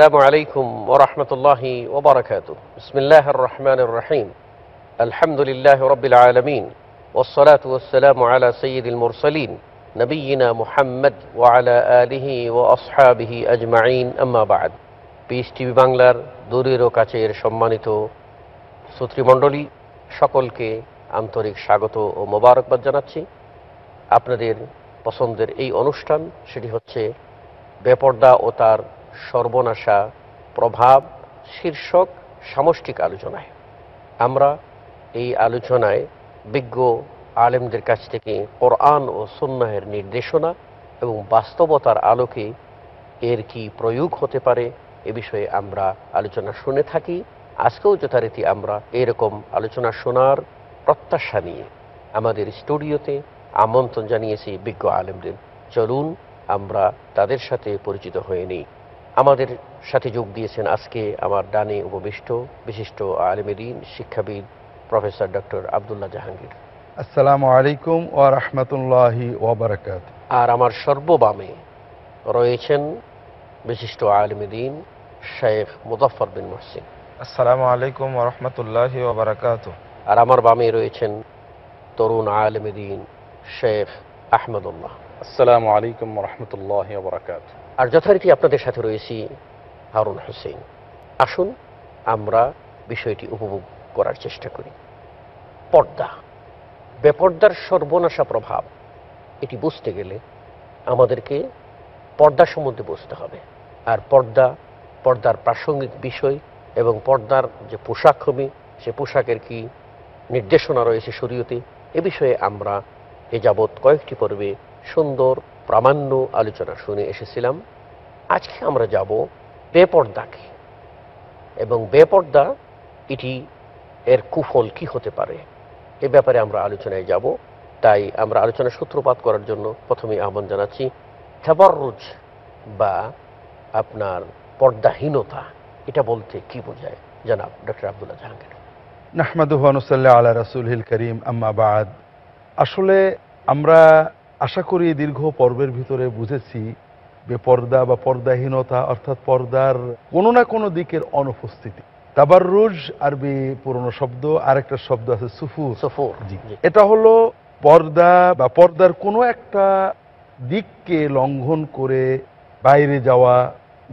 السلام عليكم ورحمة الله وبركاته بسم الله الرحمن الرحيم الحمد لله رب العالمين والصلاة والسلام على سيد المرسلين نبينا محمد وعلى آله وأصحابه أجمعين أما بعد piece TV বাংলার দূরের ও কাছের সম্মানিত শ্রোতৃমণ্ডলী সকলকে আন্তরিক স্বাগত ও মোবারকবাদ জানাচ্ছি আপনাদের পছন্দের এই অনুষ্ঠান সেটি হচ্ছে বেপর্দা ও তার সর্বনাশা প্রভাব শীর্ষক সামষ্টিক আলোচনায় আমরা এই আলোচনায় বিজ্ঞ আলেমদের কাছ থেকে কোরআন ও সুন্নাহের নির্দেশনা এবং বাস্তবতার আলোকে এর কি প্রয়োগ হতে পারে এ বিষয়ে আমরা আলোচনা শুনে থাকি আজকেও যথারীতি আমরা এরকম আলোচনা শোনার প্রত্যাশা নিয়ে আমাদের স্টুডিওতে আমন্ত্রণ জানিয়েছি বিজ্ঞ আলেমদের চলুন আমরা তাদের সাথে পরিচিত হয়ে নিই আমাদের সাথে যোগ দিয়েছেন আজকে আমার ডানে উপবিষ্ট বিশিষ্ট আলমেদিন শিক্ষাবিদ প্রফেসর ডক্টর আবদুল্লাহ জাহাঙ্গীর আসসালামু আলাইকুম ও রহমতুল্লাহি ওবরাকাত আর আমার সর্ববামে রয়েছেন বিশিষ্ট আলমেদিন শেখ মুজফর বিন মোহসিন আসসালামু আলাইকুম ও রহমতুল্লাহি ওবরাকাত আর আমার বামে রয়েছেন তরুণ আলমেদিন শেখ আহমদুল্লাহ আসসালামু আলাইকুম রহমতুল্লাহ ওবরাকাত আর যথারীতি আপনাদের সাথে রয়েছি হারুন হোসেন আসুন আমরা বিষয়টি উপভোগ করার চেষ্টা করি পর্দা বেপর্দার সর্বনাশা প্রভাব এটি বুঝতে গেলে আমাদেরকে পর্দা সম্বন্ধে বুঝতে হবে আর পর্দা পর্দার প্রাসঙ্গিক বিষয় এবং পর্দার যে পোশাক সে পোশাকের কি নির্দেশনা রয়েছে শরীয়তে এ বিষয়ে আমরা এ যাবৎ কয়েকটি পর্বে সুন্দর প্রামাণ্য আলোচনা শুনে এসেছিলাম আজকে আমরা যাব বেপর্দাকে এবং বেপর্দা এটি এর কুফল কি হতে পারে এ ব্যাপারে আমরা আলোচনায় যাব তাই আমরা আলোচনা সূত্রপাত করার জন্য প্রথমে আহ্বান জানাচ্ছি থেবরুজ বা আপনার পর্দাহীনতা এটা বলতে কি বোঝায় জানাব ডক্টর আবদুল্লাহ জাহাঙ্গীর নাহমাদুহানুসাল্লাহ আল্লাহ রাসুল হিল করিম আম্মাবাদ আসলে আমরা আশা করি দীর্ঘ পর্বের ভিতরে বুঝেছি বেপর্দা বা পর্দাহীনতা অর্থাৎ পর্দার কোনো না কোনো দিকের অনুপস্থিতি তাবার রুজ আরবি পুরনো শব্দ আরেকটা শব্দ আছে সুফুর সুফুর এটা হলো পর্দা বা পর্দার কোনো একটা দিককে লঙ্ঘন করে বাইরে যাওয়া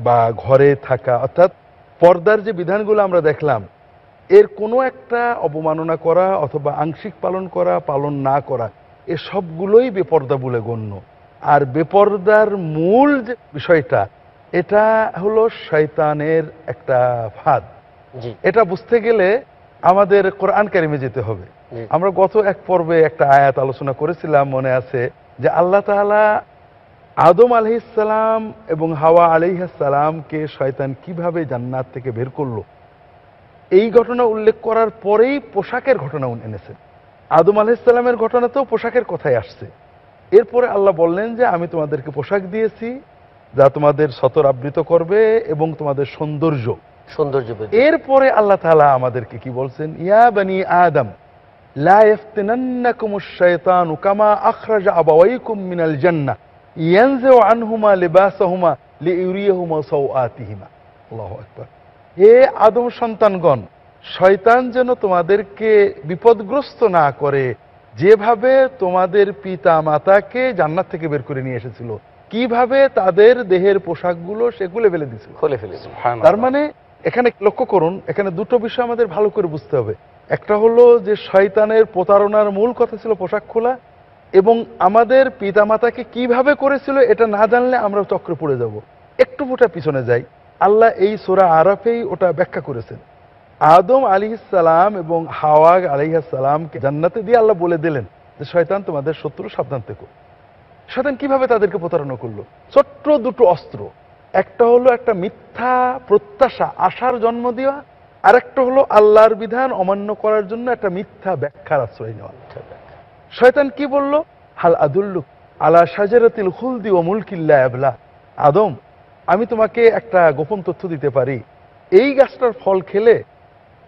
বা ঘরে থাকা অর্থাৎ পর্দার যে বিধানগুলো আমরা দেখলাম এর কোনো একটা অবমাননা করা অথবা আংশিক পালন করা পালন না করা এ সবগুলোই বেপর্দা বলে গণ্য আর বেপর্দার মূল যে বিষয়টা এটা হলো শয়তানের একটা ফাঁদ এটা বুঝতে গেলে আমাদের কোরআন কারিমে যেতে হবে আমরা গত এক পর্বে একটা আয়াত আলোচনা করেছিলাম মনে আছে যে আল্লাহ তালা আদম আলহিসাল্লাম এবং হাওয়া আলিহাসালামকে শয়তান কিভাবে জান্নাত থেকে বের করলো এই ঘটনা উল্লেখ করার পরেই পোশাকের ঘটনা এনেছেন আদম আলাইসাল্লামের ঘটনাতেও পোশাকের কথাই আসছে এরপরে আল্লাহ বললেন যে আমি তোমাদেরকে পোশাক দিয়েছি যা তোমাদের সতর আবৃত করবে এবং তোমাদের সৌন্দর্য সৌন্দর্য এরপরে আল্লাহ তালা আমাদেরকে কি বলছেন ইয়া বানি আদম আদম সন্তানগণ শয়তান যেন তোমাদেরকে বিপদগ্রস্ত না করে যেভাবে তোমাদের পিতা মাতাকে জান্নার থেকে বের করে নিয়ে এসেছিল কিভাবে তাদের দেহের পোশাকগুলো সে খুলে ফেলে দিয়েছিল খুলে ফেলেছিল তার মানে এখানে লক্ষ্য করুন এখানে দুটো বিষয় আমাদের ভালো করে বুঝতে হবে একটা হলো যে শয়তানের প্রতারণার মূল কথা ছিল পোশাক খোলা এবং আমাদের পিতামাতাকে কিভাবে করেছিল এটা না জানলে আমরা চক্রে পড়ে যাব একটু ফুটা পিছনে যাই আল্লাহ এই সোরা আরাফেই ওটা ব্যাখ্যা করেছেন আদম আলি ইসালাম এবং হাওয়া আলিহাসালামকে জান্নাতে দিয়ে আল্লাহ বলে দিলেন যে শয়তান তোমাদের শত্রু সাবধান থেকো শয়তান কিভাবে তাদেরকে প্রতারণা করলো ছোট্ট দুটো অস্ত্র একটা হলো একটা মিথ্যা প্রত্যাশা আশার জন্ম দেওয়া আর একটা হলো আল্লাহর বিধান অমান্য করার জন্য একটা মিথ্যা ব্যাখ্যার আশ্রয় নেওয়া শয়তান কি বলল হাল আদুল্লুক আলা সাজারাতিল হুলদি ও মুলকিল্লা এবলা আদম আমি তোমাকে একটা গোপন তথ্য দিতে পারি এই গাছটার ফল খেলে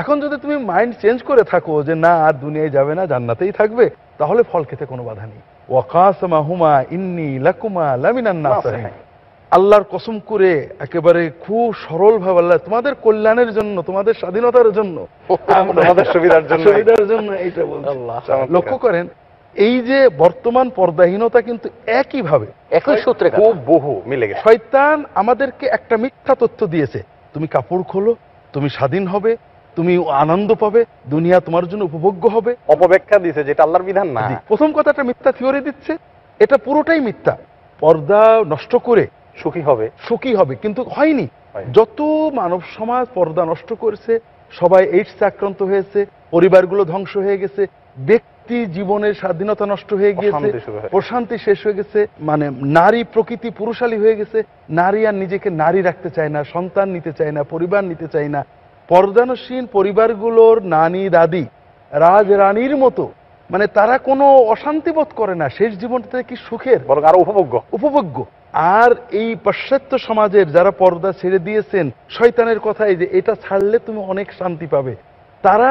এখন যদি তুমি মাইন্ড চেঞ্জ করে থাকো যে না আর দুনিয়ায় যাবে না জান্নাতেই থাকবে তাহলে ফল খেতে কোনো বাধা নেই ওয়াকাসমা হুমা ইন্নি লাকুমা লামিনান্না আল্লাহর কসম করে একেবারে খুব সরল ভাবে আল্লাহ তোমাদের কল্যাণের জন্য তোমাদের স্বাধীনতার জন্য লক্ষ্য করেন এই যে বর্তমান পর্দাহীনতা কিন্তু একই ভাবে একই সূত্রে খুব বহু মিলে গেছে শয়তান আমাদেরকে একটা মিথ্যা তথ্য দিয়েছে তুমি কাপড় খোলো তুমি স্বাধীন হবে তুমি আনন্দ পাবে দুনিয়া তোমার জন্য উপভোগ্য হবে অপব্যাখ্যা দিছে যেটা আল্লাহর বিধান না প্রথম কথা একটা মিথ্যা থিওরি দিচ্ছে এটা পুরোটাই মিথ্যা পর্দা নষ্ট করে সুখী হবে সুখী হবে কিন্তু হয়নি যত মানব সমাজ পর্দা নষ্ট করেছে সবাই এইডস আক্রান্ত হয়েছে পরিবারগুলো ধ্বংস হয়ে গেছে ব্যক্তি জীবনের স্বাধীনতা নষ্ট হয়ে গিয়েছে প্রশান্তি শেষ হয়ে গেছে মানে নারী প্রকৃতি পুরুষালী হয়ে গেছে নারী আর নিজেকে নারী রাখতে চায় না সন্তান নিতে চায় না পরিবার নিতে চায় না পর্দানসীন পরিবারগুলোর নানি দাদি রাজ রানীর মতো মানে তারা কোনো অশান্তি বোধ করে না শেষ জীবনটা কি সুখের বরং আরো উপভোগ্য উপভোগ্য আর এই পাশ্চাত্য সমাজের যারা পর্দা ছেড়ে দিয়েছেন শয়তানের কথাই যে এটা ছাড়লে তুমি অনেক শান্তি পাবে তারা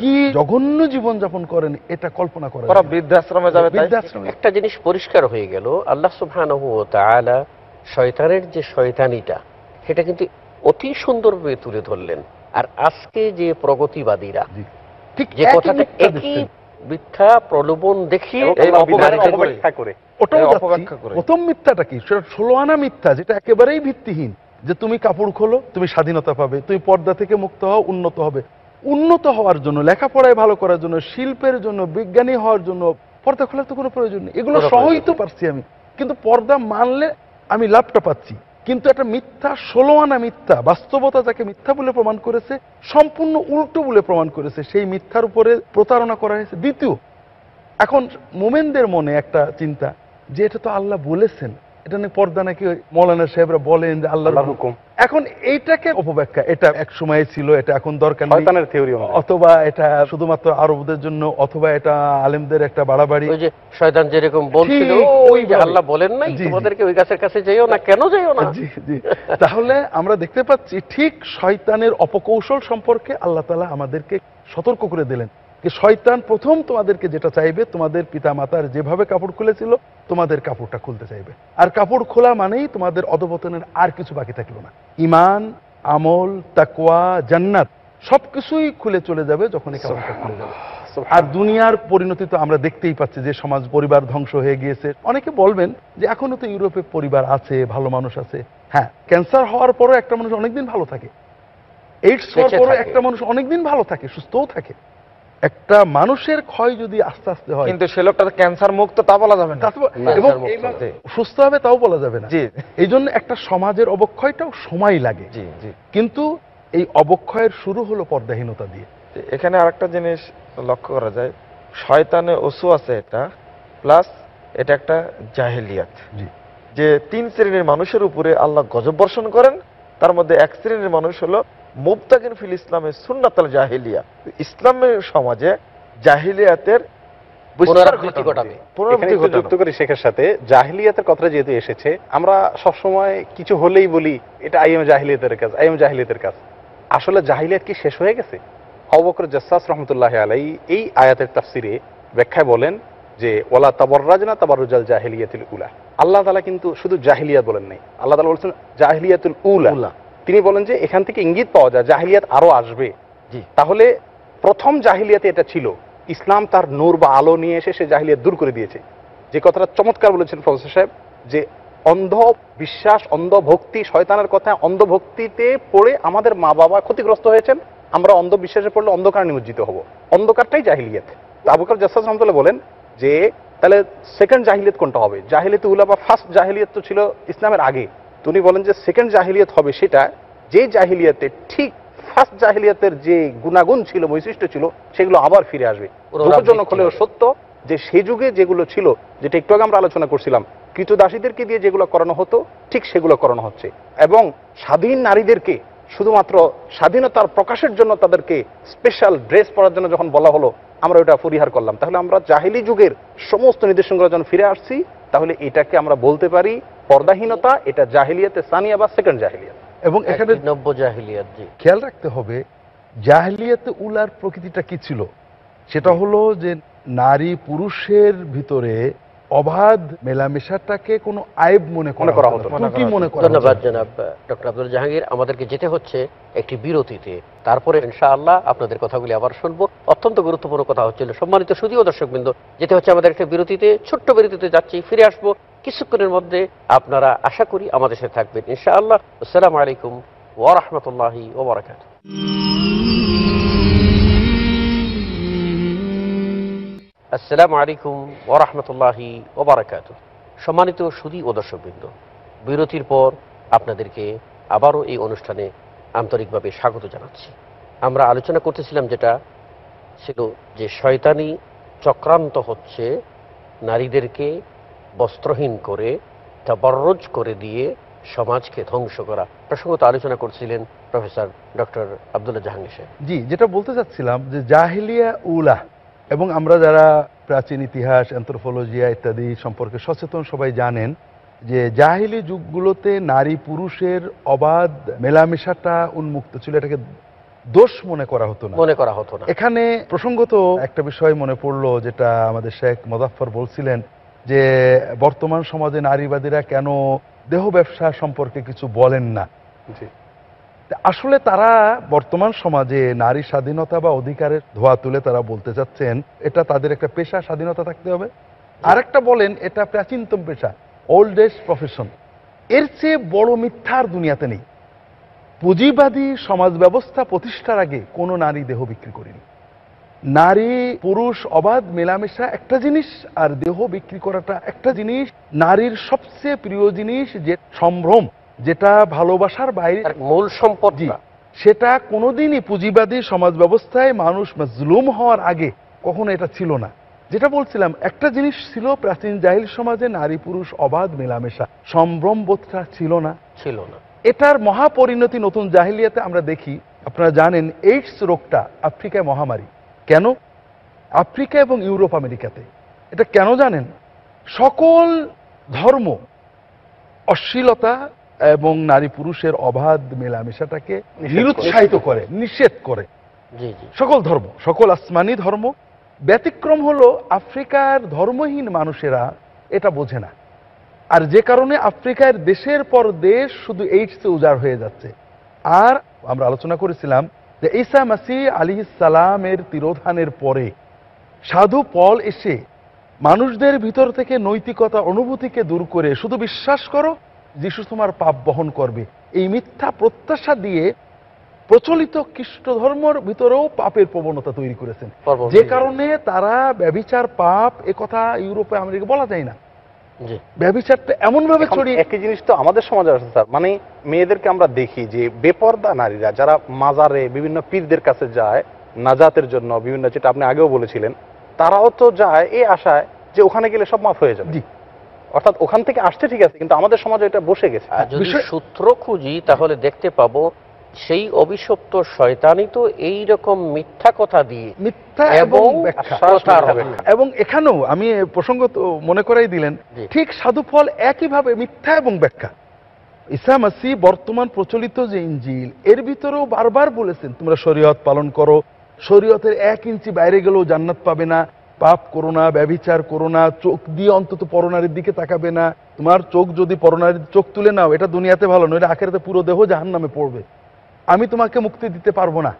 কি জঘন্য জীবন যাপন করেন এটা কল্পনা করে তারা বৃদ্ধাশ্রমে যাবে বৃদ্ধাশ্রমে একটা জিনিস পরিষ্কার হয়ে গেল আল্লাহ সুবহানাহু ওয়া তাআলা শয়তানের যে শয়তানিটা সেটা কিন্তু অতি সুন্দরভাবে তুলে ধরলেন আর আজকে যে প্রগতিবাদীরা ঠিক যে কথাটা একই মিথ্যা প্রলোভন দেখিয়ে প্রথম মিথ্যাটা কি সেটা ষোলো আনা মিথ্যা যেটা একেবারেই ভিত্তিহীন যে তুমি কাপড় খোলো তুমি স্বাধীনতা পাবে তুমি পর্দা থেকে মুক্ত হও উন্নত হবে উন্নত হওয়ার জন্য লেখাপড়ায় ভালো করার জন্য শিল্পের জন্য বিজ্ঞানী হওয়ার জন্য পর্দা খোলার তো কোনো প্রয়োজন নেই এগুলো সহই তো পারছি আমি কিন্তু পর্দা মানলে আমি লাভটা পাচ্ছি কিন্তু একটা মিথ্যা ষোলো আনা মিথ্যা বাস্তবতা যাকে মিথ্যা বলে প্রমাণ করেছে সম্পূর্ণ উল্টো বলে প্রমাণ করেছে সেই মিথ্যার উপরে প্রতারণা করা হয়েছে দ্বিতীয় এখন মোমেনদের মনে একটা চিন্তা যে এটা তো আল্লাহ বলেছেন এটা নাকি পর্দা নাকি মৌলানা সাহেবরা বলেন যে আল্লাহ হুকুম এখন এইটাকে অপব্যাখ্যা এটা এক সময় ছিল এটা এখন দরকার শয়তানের থিওরি অথবা এটা শুধুমাত্র আরবদের জন্য অথবা এটা আলেমদের একটা বাড়াবাড়ি ওই যে শয়তান যেরকম বলছিল ওই যে আল্লাহ বলেন নাই তোমাদেরকে ওই গাছের কাছে যাইও না কেন যাইও না জি জি তাহলে আমরা দেখতে পাচ্ছি ঠিক শয়তানের অপকৌশল সম্পর্কে আল্লাহ তালা আমাদেরকে সতর্ক করে দিলেন যে শয়তান প্রথম তোমাদেরকে যেটা চাইবে তোমাদের পিতা মাতার যেভাবে কাপড় খুলেছিল তোমাদের কাপড়টা খুলতে চাইবে আর কাপড় খোলা মানেই তোমাদের অধবতনের আর কিছু বাকি থাকলো না ইমান আমল তাকুয়া জান্নাত সব কিছুই খুলে চলে যাবে যখন এই কাপড়টা খুলে যাবে আর দুনিয়ার পরিণতি তো আমরা দেখতেই পাচ্ছি যে সমাজ পরিবার ধ্বংস হয়ে গিয়েছে অনেকে বলবেন যে এখনো তো ইউরোপে পরিবার আছে ভালো মানুষ আছে হ্যাঁ ক্যান্সার হওয়ার পরও একটা মানুষ অনেকদিন ভালো থাকে এইডস হওয়ার পরও একটা মানুষ অনেকদিন ভালো থাকে সুস্থও থাকে একটা মানুষের ক্ষয় যদি আস্তে আস্তে হয় কিন্তু সে লোকটা ক্যান্সার মুক্ত তা বলা যাবে না এবং সুস্থ হবে তাও বলা যাবে না এই জন্য একটা সমাজের অবক্ষয়টাও সময় লাগে কিন্তু এই অবক্ষয়ের শুরু হলো পর্দাহীনতা দিয়ে এখানে আর একটা জিনিস লক্ষ্য করা যায় শয়তানে ওসু আছে এটা প্লাস এটা একটা জাহেলিয়াত যে তিন শ্রেণীর মানুষের উপরে আল্লাহ গজব বর্ষণ করেন তার মধ্যে এক শ্রেণীর মানুষ হলো মুবতাগিন ফিল ইসলামের সুন্নাতাল জাহিলিয়া ইসলামের সমাজে জাহিলিয়াতের এই আয়াতের তাফসিরে ব্যাখ্যায় বলেন যে ওলা তাবররাজনা তাবরুজাল জাহিলিয়াতুল উলা আল্লাহ তালা কিন্তু শুধু জাহিলিয়াত বলেন নাই আল্লাহ তালা বলছেন জাহিলিয়াতুল উলা তিনি বলেন যে এখান থেকে ইঙ্গিত পাওয়া যায় জাহিলিয়াত আরও আসবে জি তাহলে প্রথম জাহিলিয়াতে এটা ছিল ইসলাম তার নূর বা আলো নিয়ে এসে সে জাহিলিয়াত দূর করে দিয়েছে যে কথাটা চমৎকার বলেছেন প্রফেসর সাহেব যে অন্ধ বিশ্বাস অন্ধভক্তি শয়তানের কথা অন্ধভক্তিতে পড়ে আমাদের মা বাবা ক্ষতিগ্রস্ত হয়েছেন আমরা অন্ধবিশ্বাসে পড়লে অন্ধকার নিমজ্জিত হব অন্ধকারটাই জাহিলিয়াত আবুকার জাসাদ রহমতুল্লাহ বলেন যে তাহলে সেকেন্ড জাহিলিয়াত কোনটা হবে জাহিলিয়াত বা ফার্স্ট জাহিলিয়াত তো ছিল ইসলামের আগে তো উনি বলেন যে সেকেন্ড জাহিলিয়াত হবে সেটা যে জাহিলিয়াতে ঠিক ফার্স্ট জাহিলিয়াতের যে গুণাগুণ ছিল বৈশিষ্ট্য ছিল সেগুলো আবার ফিরে আসবে দুঃখজনক হলেও সত্য যে সে যুগে যেগুলো ছিল যেটা একটু আগে আমরা আলোচনা করছিলাম কিছু দাসীদেরকে দিয়ে যেগুলো করানো হতো ঠিক সেগুলো করানো হচ্ছে এবং স্বাধীন নারীদেরকে শুধুমাত্র স্বাধীনতার প্রকাশের জন্য তাদেরকে স্পেশাল ড্রেস পরার জন্য যখন বলা হলো আমরা ওটা পরিহার করলাম তাহলে আমরা জাহিলি যুগের সমস্ত নির্দেশনগুলো যখন ফিরে আসছি তাহলে এটাকে আমরা বলতে পারি পর্দাহীনতা এটা জাহিলিয়াতে সানিয়া বা সেকেন্ড জাহিলিয়াত এবং এখানে নব্য জাহিলিয়াত খেয়াল রাখতে হবে জাহিলিয়াতে উলার প্রকৃতিটা কি ছিল সেটা হলো যে নারী পুরুষের ভিতরে অবাধ মেলামেশাটাকে কোনো আয়ব মনে করা হতো কি মনে করা ধন্যবাদ জানাব ডক্টর আব্দুল জাহাঙ্গীর আমাদেরকে যেতে হচ্ছে একটি বিরতিতে তারপরে ইনশাআল্লাহ আপনাদের কথাগুলি আবার শুনবো অত্যন্ত গুরুত্বপূর্ণ কথা হচ্ছিল সম্মানিত সুদীয় দর্শকবৃন্দ যেতে হচ্ছে আমাদের একটা বিরতিতে ছোট্ট বিরতিতে যাচ্ছি ফিরে আসবো কিছুক্ষণের মধ্যে আপনারা আশা করি আমাদের সাথে থাকবেন ইনশাআল্লাহ আসসালামু আলাইকুম ওয়ারহমতুল্লাহি ওবরাকাত আসসালামু আলাইকুম ওরহমতুল্লাহি ওবরাকাত সম্মানিত সুদী ও দর্শকবৃন্দ বিরতির পর আপনাদেরকে আবারও এই অনুষ্ঠানে আন্তরিকভাবে স্বাগত জানাচ্ছি আমরা আলোচনা করতেছিলাম যেটা ছিল যে শয়তানি চক্রান্ত হচ্ছে নারীদেরকে বস্ত্রহীন করে তাবরজ করে দিয়ে সমাজকে ধ্বংস করা প্রসঙ্গত আলোচনা করছিলেন প্রফেসর ডক্টর আবদুল্লাহ জাহাঙ্গীর সাহেব জি যেটা বলতে চাচ্ছিলাম যে জাহিলিয়া উলা এবং আমরা যারা প্রাচীন ইতিহাস অ্যান্থ্রোপোলজিয়া ইত্যাদি সম্পর্কে সচেতন সবাই জানেন যে জাহিলি যুগগুলোতে নারী পুরুষের অবাধ মেলামেশাটা উন্মুক্ত ছিল এটাকে দোষ মনে করা হতো না মনে করা হতো না এখানে প্রসঙ্গত একটা বিষয় মনে পড়লো যেটা আমাদের শেখ মোজাফর বলছিলেন যে বর্তমান সমাজে নারীবাদীরা কেন দেহ ব্যবসা সম্পর্কে কিছু বলেন না আসলে তারা বর্তমান সমাজে নারী স্বাধীনতা বা অধিকারের ধোয়া তুলে তারা বলতে চাচ্ছেন এটা তাদের একটা পেশা স্বাধীনতা থাকতে হবে আরেকটা বলেন এটা প্রাচীনতম পেশা ওল্ড এজ প্রফেশন এর চেয়ে বড় মিথ্যার দুনিয়াতে নেই পুঁজিবাদী সমাজ ব্যবস্থা প্রতিষ্ঠার আগে কোনো নারী দেহ বিক্রি করেনি নারী পুরুষ অবাধ মেলামেশা একটা জিনিস আর দেহ বিক্রি করাটা একটা জিনিস নারীর সবচেয়ে প্রিয় জিনিস যে সম্ভ্রম যেটা ভালোবাসার বাইরে মূল সম্পদ সেটা কোনোদিনই পুঁজিবাদী সমাজ ব্যবস্থায় মানুষ জুলুম হওয়ার আগে কখনো এটা ছিল না যেটা বলছিলাম একটা জিনিস ছিল প্রাচীন জাহিল সমাজে নারী পুরুষ অবাধ মেলামেশা সম্ভ্রম বোধটা ছিল না ছিল না এটার মহাপরিণতি নতুন জাহিলিয়াতে আমরা দেখি আপনারা জানেন এইডস রোগটা আফ্রিকায় মহামারী কেন আফ্রিকা এবং ইউরোপ আমেরিকাতে এটা কেন জানেন সকল ধর্ম অশ্লীলতা এবং নারী পুরুষের অবাধ মেলামেশাটাকে নিরুৎসাহিত করে নিষেধ করে সকল ধর্ম সকল আসমানি ধর্ম ব্যতিক্রম হলো আফ্রিকার ধর্মহীন মানুষেরা এটা বোঝে না আর যে কারণে আফ্রিকার দেশের পর দেশ শুধু এইডসে উজাড় হয়ে যাচ্ছে আর আমরা আলোচনা করেছিলাম যে ঈসা মাসি আলী সালামের তিরোধানের পরে সাধু পল এসে মানুষদের ভিতর থেকে নৈতিকতা অনুভূতিকে দূর করে শুধু বিশ্বাস করো যিশু তোমার পাপ বহন করবে এই মিথ্যা প্রত্যাশা দিয়ে প্রচলিত খ্রিস্ট ধর্মর ভিতরেও পাপের প্রবণতা তৈরি করেছেন যে কারণে তারা ব্যবিচার পাপ কথা ইউরোপে আমেরিকা বলা যায় না ব্যবিচারটা এমন ভাবে ছড়িয়ে একই জিনিস তো আমাদের সমাজে আছে স্যার মানে মেয়েদেরকে আমরা দেখি যে বেপর্দা নারীরা যারা মাজারে বিভিন্ন পীরদের কাছে যায় নাজাতের জন্য বিভিন্ন যেটা আপনি আগেও বলেছিলেন তারাও তো যায় এই আশায় যে ওখানে গেলে সব মাফ হয়ে যাবে অর্থাৎ ওখান থেকে আসছে ঠিক আছে কিন্তু আমাদের সমাজে এটা বসে গেছে যদি সূত্র খুঁজি তাহলে দেখতে পাবো সেই অভিশপ্ত শয়তানি তো এইরকম মিথ্যা কথা দিয়ে মিথ্যা এবং এবং এখানেও আমি প্রসঙ্গ মনে করাই দিলেন ঠিক সাধুফল একইভাবে মিথ্যা এবং ব্যাখ্যা ইসা মাসি বর্তমান প্রচলিত যে ইঞ্জিল এর ভিতরেও বারবার বলেছেন তোমরা শরীয়ত পালন করো শরীয়তের এক ইঞ্চি বাইরে গেলেও জান্নাত পাবে না পাপ করো না ব্যবিচার করো না চোখ দিয়ে অন্তত পরনারীর দিকে তাকাবে না তোমার চোখ যদি পরনারীর চোখ তুলে নাও এটা দুনিয়াতে ভালো নইলে আখেরাতে পুরো দেহ জাহান নামে পড়বে আমি তোমাকে মুক্তি দিতে পারবো না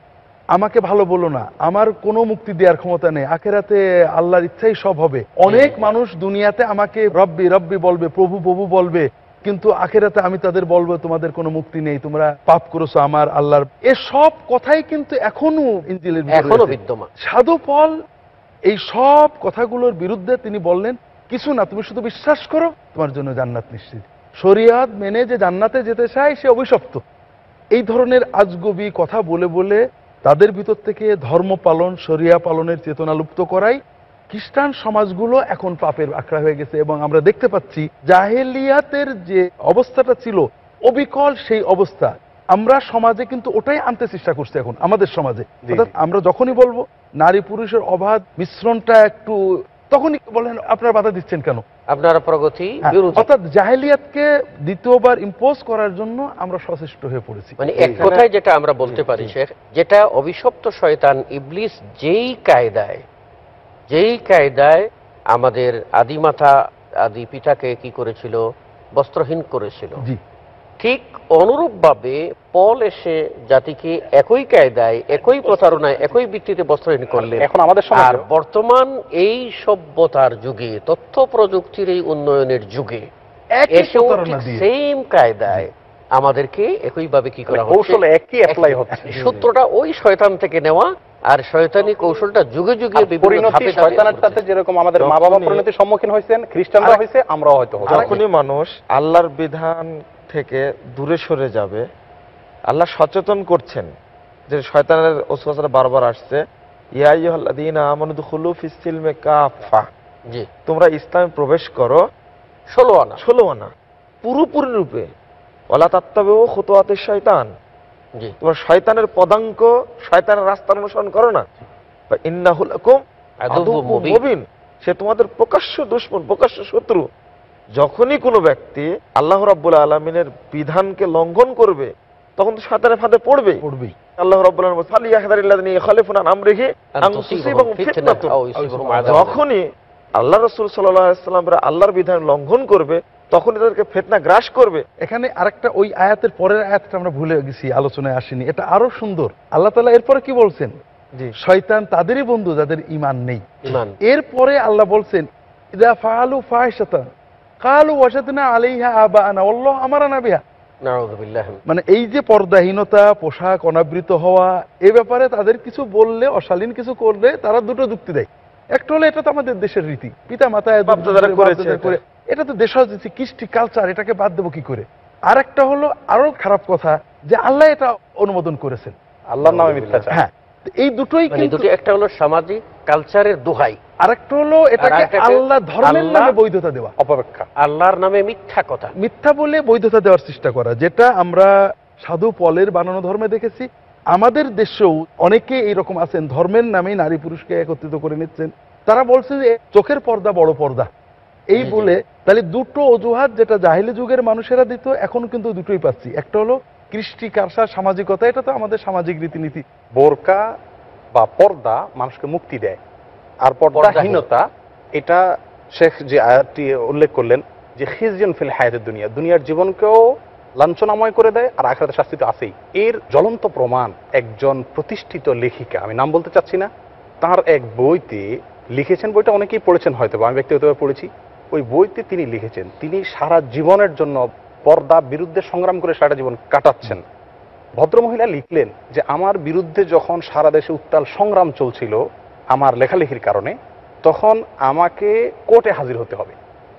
আমাকে ভালো বলো না আমার কোনো মুক্তি দেওয়ার ক্ষমতা নেই আখেরাতে আল্লাহর ইচ্ছাই সব হবে অনেক মানুষ দুনিয়াতে আমাকে রব্বি রব্বি বলবে প্রভু প্রভু বলবে কিন্তু আখেরাতে আমি তাদের বলবো তোমাদের কোনো মুক্তি নেই তোমরা পাপ করেছো আমার আল্লাহর এ সব কথাই কিন্তু এখনো ইঞ্জিলের সাধু ফল এই সব কথাগুলোর বিরুদ্ধে তিনি বললেন কিছু না তুমি শুধু বিশ্বাস করো তোমার জন্য জান্নাত নিশ্চিত শরিয়াদ মেনে যে জান্নাতে যেতে চায় সে অভিশপ্ত এই ধরনের আজগবি কথা বলে বলে তাদের ভিতর থেকে ধর্ম পালন শরিয়া পালনের চেতনা লুপ্ত করাই খ্রিস্টান সমাজগুলো এখন পাপের আখড়া হয়ে গেছে এবং আমরা দেখতে পাচ্ছি জাহেলিয়াতের যে অবস্থাটা ছিল অবিকল সেই অবস্থা আমরা সমাজে কিন্তু ওটাই আনতে চেষ্টা করছি এখন আমাদের সমাজে আমরা যখনই বলবো নারী পুরুষের অবাধ মিশ্রণটা একটু তখনই বলেন আপনার বাধা দিচ্ছেন কেন আপনার প্রগতি হ্যাঁ, অর্থাৎ জাহেলিয়াতকে দ্বিতীয়বার ইম্পোজ করার জন্য আমরা সচেষ্ট হয়ে পড়েছি মানে এক হ্যাঁ। কথায় যেটা আমরা বলতে পারি শেখ যেটা অভিশপ্ত শয়তান ইবলিস যেই কায়দায় যেই কায়দায় আমাদের আদিমাতা আদি পিতাকে কি করেছিল বস্ত্রহীন করেছিল ঠিক অনুরূপভাবে পল এসে জাতিকে একই কায়দায় একই প্রতারণায় একই ভিত্তিতে বস্ত্রহীন করলেন এখন আমাদের আর বর্তমান এই সভ্যতার যুগে তথ্য প্রযুক্তির এই উন্নয়নের যুগে এসেও ঠিক সেম কায়দায় আমাদেরকে একইভাবে কি করা মানে কৌশল একই অ্যাপ্লাই হচ্ছে সূত্রটা ওই শয়তান থেকে নেওয়া আর শয়তানি কৌশলটা যুগে যুগে শয়তানের সাথে যেরকম আমাদের মা বাবা পরিণতির সম্মুখীন হয়েছেন খ্রিস্টানরা হয়েছে আমরাও হয়তো যখনই মানুষ আল্লাহর বিধান থেকে দূরে সরে যাবে আল্লাহ সচেতন করছেন যে শয়তানের ওসুয়াসাটা বারবার আসছে তোমরা ইসলামে প্রবেশ করো ষোলো আনা ষোলো আনা পুরোপুরি রূপে শয়তান তোমার শয়তানের পদাঙ্ক শয়তানের রাস্তা অনুসরণ করো না ইন্না হুল সে তোমাদের প্রকাশ্য দুশ্মন প্রকাশ্য শত্রু যখনই কোনো ব্যক্তি আল্লাহ রাব্বুল আলমিনের বিধানকে লঙ্ঘন করবে তখন তো সাঁতারে ফাঁদে পড়বে পড়বে আল্লাহ এখানে আরেকটা ওই আয়াতের পরের আমরা ভুলে গেছি আলোচনায় এটা আরো সুন্দর আল্লাহ এরপরে কি বলছেন শয়তান তাদেরই বন্ধু যাদের ইমান নেই এরপরে আল্লাহ বলছেন কালু ওয়াসাদনা আলিহা আবা আনা অল্লাহ আমার আনা বিহা মানে এই যে পর্দাহীনতা পোশাক অনাবৃত হওয়া এ ব্যাপারে তাদের কিছু বললে অশালীন কিছু করলে তারা দুটো যুক্তি দেয় একটা হলো এটা তো আমাদের দেশের রীতি পিতা মাতা এটা তো দেশজ কৃষ্টি কালচার এটাকে বাদ দেবো কি করে আর একটা হলো আরো খারাপ কথা যে আল্লাহ এটা অনুমোদন করেছেন আল্লাহ নামে হ্যাঁ এই দুটোই মানে একটা হলো সামাজিক কালচারের দোহাই আরেকটা হলো এটাকে আল্লাহ ধর্মের নামে বৈধতা দেওয়া অপব্যাখ্যা আল্লাহর নামে মিথ্যা কথা মিথ্যা বলে বৈধতা দেওয়ার চেষ্টা করা যেটা আমরা সাধু পলের বানানো ধর্মে দেখেছি আমাদের দেশেও অনেকে এইরকম আছেন ধর্মের নামে নারী পুরুষকে একত্রিত করে নিচ্ছেন তারা বলছেন যে চোখের পর্দা বড় পর্দা এই বলে তাহলে দুটো অজুহাত যেটা জাহিলি যুগের মানুষেরা দিত এখন কিন্তু দুটোই পাচ্ছি একটা হলো কৃষ্টি কারসা সামাজিকতা এটা তো আমাদের সামাজিক রীতিনীতি বোরকা বা পর্দা মানুষকে মুক্তি দেয় আর পর্দাহীনতা এটা শেখ যে আয়াতটি উল্লেখ করলেন যে খিজিয়ন ফিল হায়াতের দুনিয়া দুনিয়ার জীবনকেও লাঞ্ছনাময় করে দেয় আর আখড়াতে শাস্তি তো আছেই এর জ্বলন্ত প্রমাণ একজন প্রতিষ্ঠিত লেখিকা আমি নাম বলতে চাচ্ছি না তার এক বইতে লিখেছেন বইটা অনেকেই পড়েছেন হয়তো আমি ব্যক্তিগতভাবে পড়েছি ওই বইতে তিনি লিখেছেন তিনি সারা জীবনের জন্য পর্দা বিরুদ্ধে সংগ্রাম করে সারা জীবন কাটাচ্ছেন ভদ্রমহিলা লিখলেন যে আমার বিরুদ্ধে যখন সারা দেশে উত্তাল সংগ্রাম চলছিল আমার লেখালেখির কারণে তখন আমাকে কোর্টে হাজির হতে হবে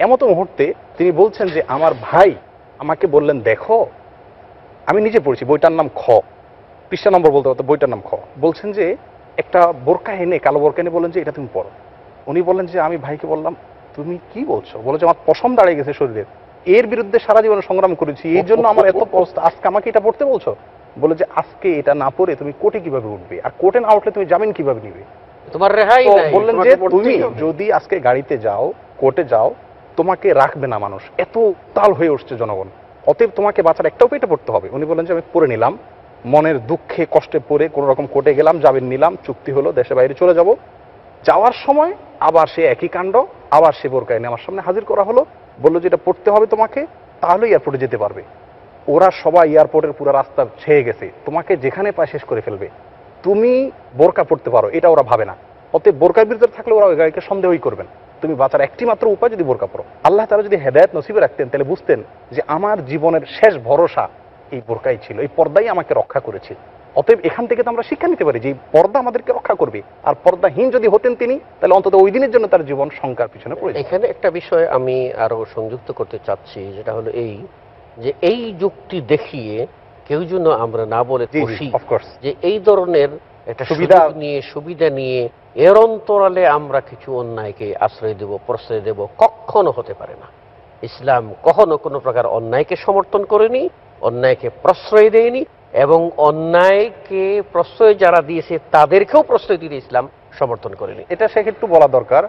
এমতো মুহূর্তে তিনি বলছেন যে আমার ভাই আমাকে বললেন দেখো আমি নিজে পড়েছি বইটার নাম খ পৃষ্ঠা নম্বর বলতে পারতো বইটার নাম খ বলছেন যে একটা বোরকা এনে কালো বোরকা এনে বলেন যে এটা তুমি পড়ো উনি বলেন যে আমি ভাইকে বললাম তুমি কি বলছো বলেছে আমার পশম দাঁড়িয়ে গেছে শরীরের এর বিরুদ্ধে সারা জীবনে সংগ্রাম করেছি এই জন্য আমার এত অবস্থা আজকে আমাকে এটা পড়তে বলছো বলে যে আজকে এটা না পড়ে তুমি কোর্টে কিভাবে উঠবে আর কোর্টে না উঠলে তুমি জামিন কিভাবে নিবে তোমার রেহাই নাই বললেন যে তুমি যদি আজকে গাড়িতে যাও কোর্টে যাও তোমাকে রাখবে না মানুষ এত তাল হয়ে উঠছে জনগণ অতএব তোমাকে বাঁচার একটাও পেটে পড়তে হবে উনি বললেন যে আমি পড়ে নিলাম মনের দুঃখে কষ্টে পড়ে কোনো রকম কোর্টে গেলাম জামিন নিলাম চুক্তি হলো দেশে বাইরে চলে যাব যাওয়ার সময় আবার সে একই কাণ্ড আবার সে বোরকা এনে আমার সামনে হাজির করা হলো বললো যেটা পড়তে হবে তোমাকে তাহলে এয়ারপোর্টে যেতে পারবে ওরা সবাই এয়ারপোর্টের পুরো রাস্তা ছেয়ে গেছে তোমাকে যেখানে পায় শেষ করে ফেলবে তুমি বোরকা পড়তে পারো এটা ওরা ভাবে না অতএব বোরকার বিরুদ্ধে থাকলে ওরা ওই গাড়িকে সন্দেহই করবেন তুমি বাঁচার একটি মাত্র উপায় যদি বোরকা পড়ো আল্লাহ তারা যদি হেদায়ত নসিবে রাখতেন তাহলে বুঝতেন যে আমার জীবনের শেষ ভরসা এই বোরকাই ছিল এই পর্দাই আমাকে রক্ষা করেছে অতএব এখান থেকে তো আমরা শিক্ষা নিতে পারি যে পর্দা আমাদেরকে রক্ষা করবে আর পর্দাহীন যদি হতেন তিনি তাহলে অন্তত ওই দিনের জন্য তার জীবন শঙ্কার পিছনে পড়ে এখানে একটা বিষয় আমি আরো সংযুক্ত করতে চাচ্ছি যেটা হলো এই যে এই যুক্তি দেখিয়ে কেউ যেন আমরা না বলে খুশি যে এই ধরনের একটা সুবিধা নিয়ে সুবিধা নিয়ে এর অন্তরালে আমরা কিছু অন্যায়কে আশ্রয় দেব প্রশ্রয় দেব কখনো হতে পারে না ইসলাম কখনো কোনো প্রকার অন্যায়কে সমর্থন করেনি অন্যায়কে প্রশ্রয় দেয়নি এবং অন্যায়কে প্রশ্রয় যারা দিয়েছে তাদেরকেও প্রশ্রয় দিতে ইসলাম সমর্থন করেনি এটা সে সেক্ষেত্রে বলা দরকার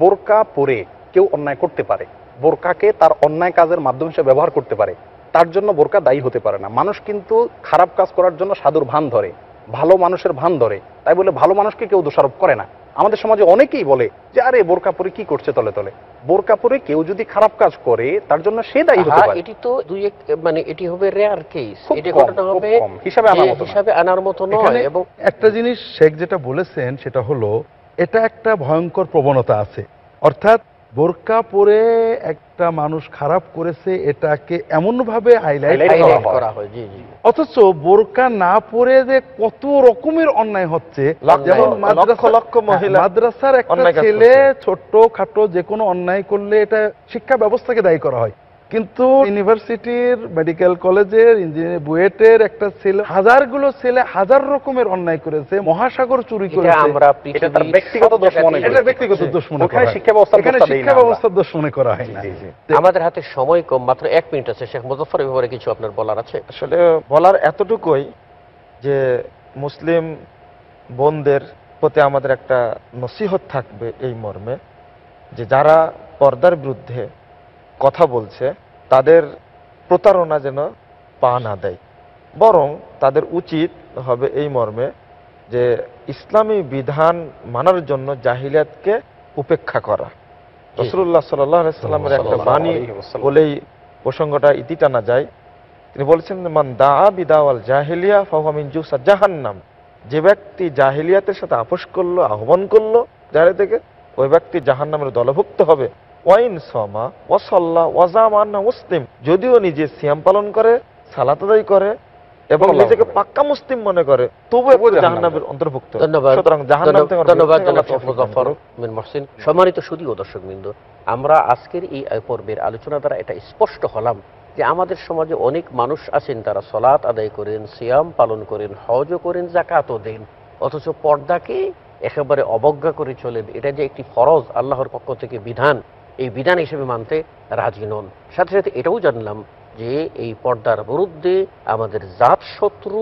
বোরকা পরে কেউ অন্যায় করতে পারে বোরকাকে তার অন্যায় কাজের মাধ্যম হিসেবে ব্যবহার করতে পারে তার জন্য বোরকা দায়ী হতে পারে না মানুষ কিন্তু খারাপ কাজ করার জন্য সাধুর ভান ধরে ভালো মানুষের ভান ধরে তাই বলে ভালো মানুষকে কেউ দোষারোপ করে না আমাদের সমাজে অনেকেই বলে যে আরে বোরকা পরে কি করছে তলে তলে বোরকা পরে কেউ যদি খারাপ কাজ করে তার জন্য সে দায়ী হতে পারে এটি তো দুই এক মানে এটি হবে রেয়ার কেস এটি ঘটনা হবে হিসাবে আনার মতো হিসাবে আনার মতো নয় এবং একটা জিনিস শেখ যেটা বলেছেন সেটা হলো এটা একটা ভয়ঙ্কর প্রবণতা আছে অর্থাৎ বোরকা পরে একটা মানুষ খারাপ করেছে এটাকে এমনভাবে হাইলাইট করা হয় অথচ বোরকা না পরে যে কত রকমের অন্যায় হচ্ছে যেমন হ্যাঁ, মাদ্রাসার একটা ছেলে ছোট্ট খাটো যে কোনো অন্যায় করলে এটা শিক্ষা ব্যবস্থাকে দায়ী করা হয় কিন্তু ইউনিভার্সিটির মেডিকেল কলেজের ইঞ্জিনিয়ার বুয়েটের একটা ছেলে হাজারগুলো ছেলে হাজার রকমের অন্যায় করেছে মহাসাগর চুরি করেছে আমরা ব্যক্তিগত দোষ মনে এটা ব্যক্তিগত দোষ মনে করা শিক্ষা ব্যবস্থা শিক্ষা ব্যবস্থার দোষ মনে করা হয় না আমাদের হাতে সময় কম মাত্র এক মিনিট আছে শেখ মুজফর ব্যাপারে কিছু আপনার বলার আছে আসলে বলার এতটুকুই যে মুসলিম বোনদের প্রতি আমাদের একটা নসিহত থাকবে এই মর্মে যে যারা পর্দার বিরুদ্ধে কথা বলছে তাদের প্রতারণা যেন পা না দেয় বরং তাদের উচিত হবে এই মর্মে যে ইসলামী বিধান মানার জন্য জাহিলিয়াতকে উপেক্ষা করা রসুল্লাহ সাল্লামের একটা বাণী বলেই প্রসঙ্গটা ইতি টানা যায় তিনি বলছেন মান দা বিদাওয়াল জাহিলিয়া ফাহমিন জুসা জাহান্নাম যে ব্যক্তি জাহিলিয়াতের সাথে আপোষ করলো আহ্বান করলো জাহিলিয়া থেকে ওই ব্যক্তি জাহান্নামের দলভুক্ত হবে ওয়াইন সমা ওয়াসল্লা ওয়াজামান্না মুসলিম যদিও নিজে সিয়াম পালন করে সালাত আদায় করে এবং নিজেকে পাক্কা মুসলিম মনে করে তবু জাহান্নামের অন্তর্ভুক্ত সম্মানিত সুদী ও দর্শকবৃন্দ আমরা আজকের এই পর্বের আলোচনা দ্বারা এটা স্পষ্ট হলাম যে আমাদের সমাজে অনেক মানুষ আছেন তারা সলাৎ আদায় করেন সিয়াম পালন করেন হজও করেন জাকাতও দেন অথচ পর্দাকে একেবারে অবজ্ঞা করে চলেন এটা যে একটি ফরজ আল্লাহর পক্ষ থেকে বিধান এই বিধান হিসেবে মানতে রাজি নন সাথে সাথে এটাও জানলাম যে এই পর্দার বিরুদ্ধে আমাদের জাত শত্রু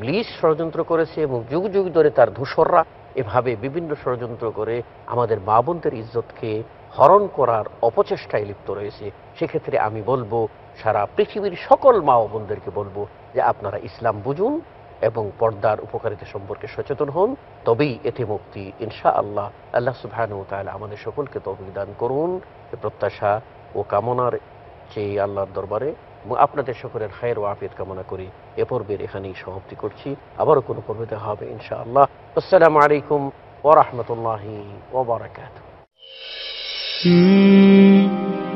ব্লিজ ষড়যন্ত্র করেছে এবং যুগ যুগ ধরে তার ধূসররা এভাবে বিভিন্ন ষড়যন্ত্র করে আমাদের মা বোনদের ইজ্জতকে হরণ করার অপচেষ্টায় লিপ্ত রয়েছে সেক্ষেত্রে আমি বলবো সারা পৃথিবীর সকল মা বোনদেরকে বলবো যে আপনারা ইসলাম বুঝুন এবং পর্দার উপকারিতা সম্পর্কে সচেতন হন তবেই এতে মুক্তি ইনশা আল্লাহ আল্লাহ সুবাহানু আমাদের সকলকে তবিদান করুন প্রত্যাশা ও কামনার চেয়ে আল্লাহর দরবারে এবং আপনাদের সকলের হায়ের ও আফিয়ত কামনা করি এ পর্বের এখানেই সমাপ্তি করছি আবারও কোনো পর্বে দেখা হবে ইনশা আল্লাহ আসসালামু আলাইকুম রহমতুল্লাহ ওবরাকাত হুম